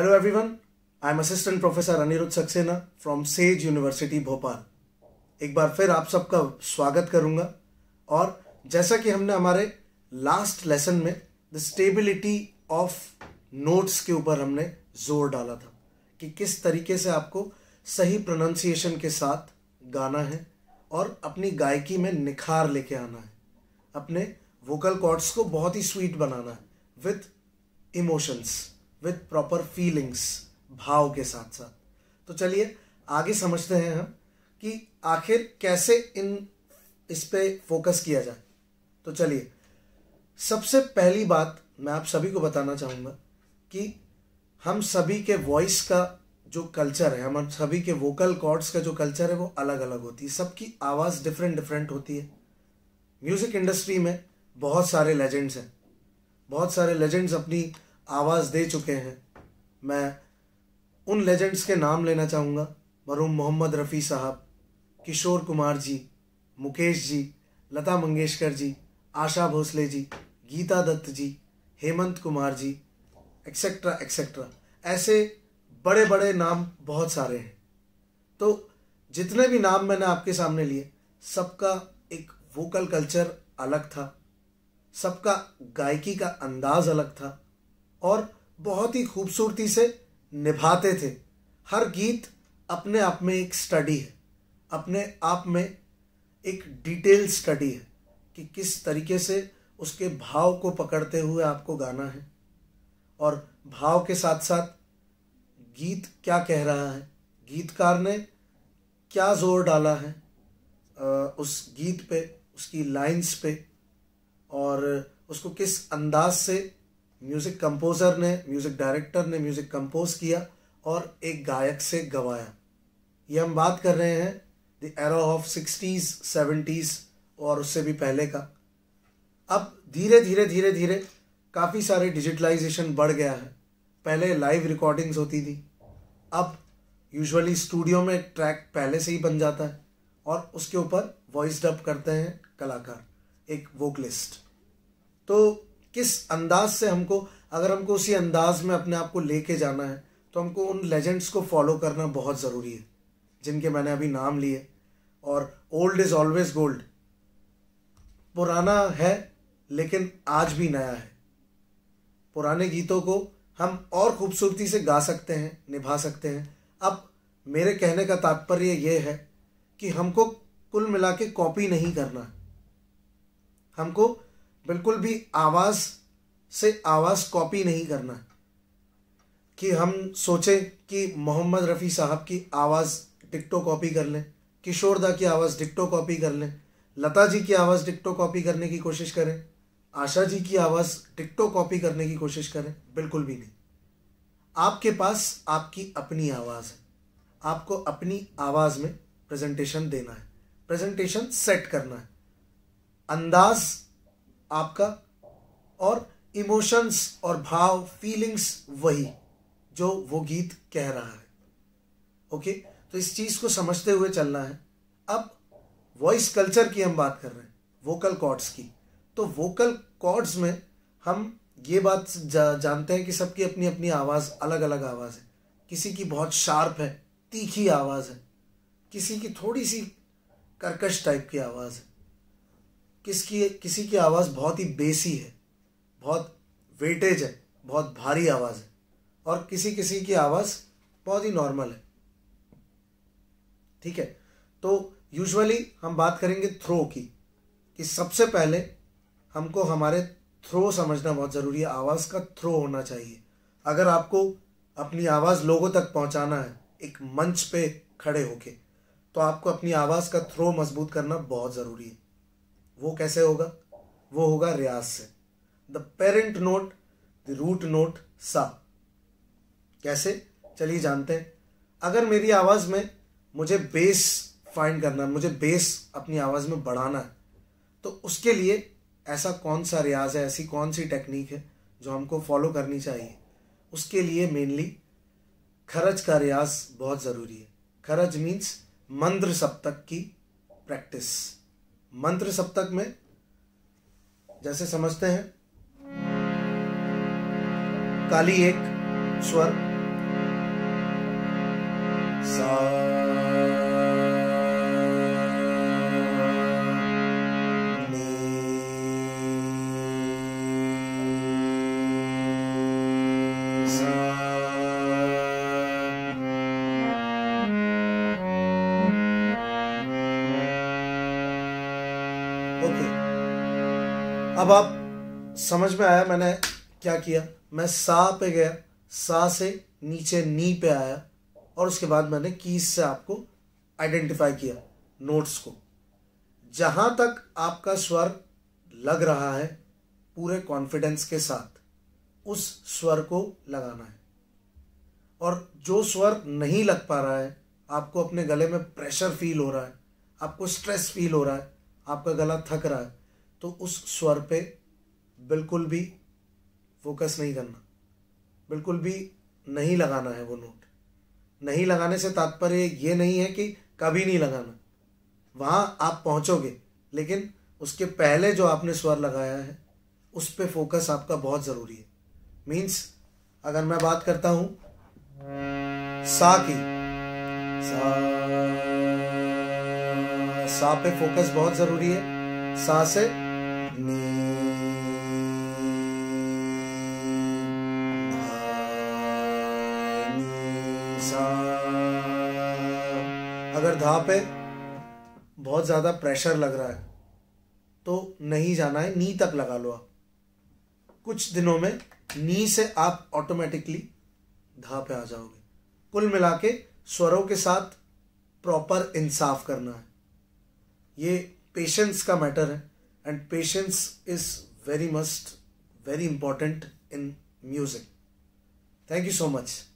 Hello everyone, I am Assistant Professor Anirudh Saxena from Sage University Bhopal एक बार फिर आप सबका स्वागत करूंगा और जैसा कि हमने हमारे लास्ट लेसन में द स्टेबिलिटी ऑफ नोट्स के ऊपर हमने जोर डाला था कि किस तरीके से आपको सही प्रोनाउंसिएशन के साथ गाना है और अपनी गायकी में निखार लेके आना है अपने वोकल कॉर्ड्स को बहुत ही स्वीट बनाना है with emotions with proper feelings भाव के साथ साथ तो चलिए आगे समझते हैं हम कि आखिर कैसे इन इस पे फोकस किया जाए तो चलिए सबसे पहली बात मैं आप सभी को बताना चाहूँगा कि हम सभी के वॉइस का जो कल्चर है हम सभी के वोकल कॉर्ड्स का जो कल्चर है वो अलग अलग होती है सबकी आवाज़ डिफरेंट डिफरेंट होती है म्यूज़िक इंडस्ट्री में बहुत सारे लेजेंड्स हैं बहुत सारे लेजेंड्स अपनी आवाज़ दे चुके हैं मैं उन लेजेंड्स के नाम लेना चाहूँगा मरूम मोहम्मद रफ़ी साहब किशोर कुमार जी मुकेश जी लता मंगेशकर जी आशा भोसले जी गीता दत्त जी हेमंत कुमार जी एक्सेट्रा एक्सेट्रा ऐसे बड़े बड़े नाम बहुत सारे हैं तो जितने भी नाम मैंने आपके सामने लिए सबका एक वोकल कल्चर अलग था सबका गायकी का अंदाज अलग था और बहुत ही खूबसूरती से निभाते थे हर गीत अपने आप में एक स्टडी है अपने आप में एक डिटेल स्टडी है कि किस तरीके से उसके भाव को पकड़ते हुए आपको गाना है और भाव के साथ साथ गीत क्या कह रहा है गीतकार ने क्या जोर डाला है उस गीत पे उसकी लाइंस पे और उसको किस अंदाज से म्यूज़िक कंपोज़र ने म्यूज़िक डायरेक्टर ने म्यूज़िक कंपोज किया और एक गायक से गवाया ये हम बात कर रहे हैं the era of sixties seventies और उससे भी पहले का अब धीरे धीरे धीरे धीरे काफ़ी सारे डिजिटलाइजेशन बढ़ गया है पहले लाइव रिकॉर्डिंग्स होती थी अब यूजुअली स्टूडियो में ट्रैक पहले से ही बन जाता है और उसके ऊपर वॉइस डब करते हैं कलाकार एक वोकलिस्ट तो किस अंदाज से हमको अगर हमको उसी अंदाज में अपने आप को लेके जाना है तो हमको उन लेजेंड्स को फॉलो करना बहुत ज़रूरी है जिनके मैंने अभी नाम लिए और ओल्ड इज़ ऑलवेज गोल्ड पुराना है लेकिन आज भी नया है पुराने गीतों को हम और खूबसूरती से गा सकते हैं निभा सकते हैं अब मेरे कहने का तात्पर्य ये है कि हमको कुल मिला के कॉपी नहीं करना हमको बिल्कुल भी आवाज़ से आवाज़ कॉपी नहीं करना कि हम सोचें कि मोहम्मद रफ़ी साहब की आवाज़ डिक्टो कॉपी कर लें किशोरदा की आवाज़ डिक्टो कॉपी कर लें लता जी की आवाज़ डिक्टो कॉपी करने की कोशिश करें आशा जी की आवाज़ डिक्टो कॉपी करने की कोशिश करें बिल्कुल भी नहीं आपके पास आपकी अपनी आवाज़ है आपको अपनी आवाज़ में प्रेजेंटेशन देना है प्रेजेंटेशन सेट करना है अंदाज़ आपका और इमोशंस और भाव फीलिंग्स वही जो वो गीत कह रहा है ओके तो इस चीज़ को समझते हुए चलना है अब वॉइस कल्चर की हम बात कर रहे हैं वोकल कॉर्ड्स की तो वोकल कॉर्ड्स में हम ये बात जा, जानते हैं कि सबकी अपनी अपनी आवाज़ अलग अलग आवाज़ है किसी की बहुत शार्प है तीखी आवाज़ है किसी की थोड़ी सी कर्कश टाइप की आवाज़ है किसकी किसी की आवाज़ बहुत ही बेसी है बहुत वेटेज है बहुत भारी आवाज़ है और किसी किसी की आवाज़ बहुत ही नॉर्मल है ठीक है तो यूजुअली हम बात करेंगे थ्रो की कि सबसे पहले हमको हमारे थ्रो समझना बहुत ज़रूरी है आवाज़ का थ्रो होना चाहिए अगर आपको अपनी आवाज़ लोगों तक पहुंचाना है एक मंच पे खड़े होके तो आपको अपनी आवाज़ का थ्रो मजबूत करना बहुत ज़रूरी है वो कैसे होगा वो होगा रियाज से the parent note the root note सा कैसे चलिए जानते हैं अगर मेरी आवाज़ में मुझे बेस फाइंड करना है मुझे बेस अपनी आवाज़ में बढ़ाना है तो उसके लिए ऐसा कौन सा रियाज है ऐसी कौन सी टेक्निक है जो हमको फॉलो करनी चाहिए उसके लिए मेनली खरज का रियाज बहुत ज़रूरी है खरज मीन्स मंत्र सप्तक की प्रैक्टिस मंत्र सप्तक में जैसे समझते हैं काली एक स्वर सा अब आप समझ में आया मैंने क्या किया मैं सा पे गया सा से नीचे नी पे आया और उसके बाद मैंने कीज से आपको आइडेंटिफाई किया नोट्स को जहां तक आपका स्वर लग रहा है पूरे कॉन्फिडेंस के साथ उस स्वर को लगाना है और जो स्वर नहीं लग पा रहा है आपको अपने गले में प्रेशर फील हो रहा है आपको स्ट्रेस फील हो रहा है आपका गला थक रहा है तो उस स्वर पे बिल्कुल भी फोकस नहीं करना बिल्कुल भी नहीं लगाना है वो नोट नहीं लगाने से तात्पर्य ये नहीं है कि कभी नहीं लगाना वहाँ आप पहुँचोगे लेकिन उसके पहले जो आपने स्वर लगाया है उस पर फोकस आपका बहुत ज़रूरी है मीन्स अगर मैं बात करता हूँ सा की सा सा पे फोकस बहुत ज़रूरी है सा से अगर धा पे बहुत ज़्यादा प्रेशर लग रहा है तो नहीं जाना है नी तक लगा लो आप कुछ दिनों में नी से आप ऑटोमेटिकली धा पे आ जाओगे कुल मिला के स्वरों के साथ प्रॉपर इंसाफ करना है ये पेशेंस का मैटर है and patience is very must very important in music thank you so much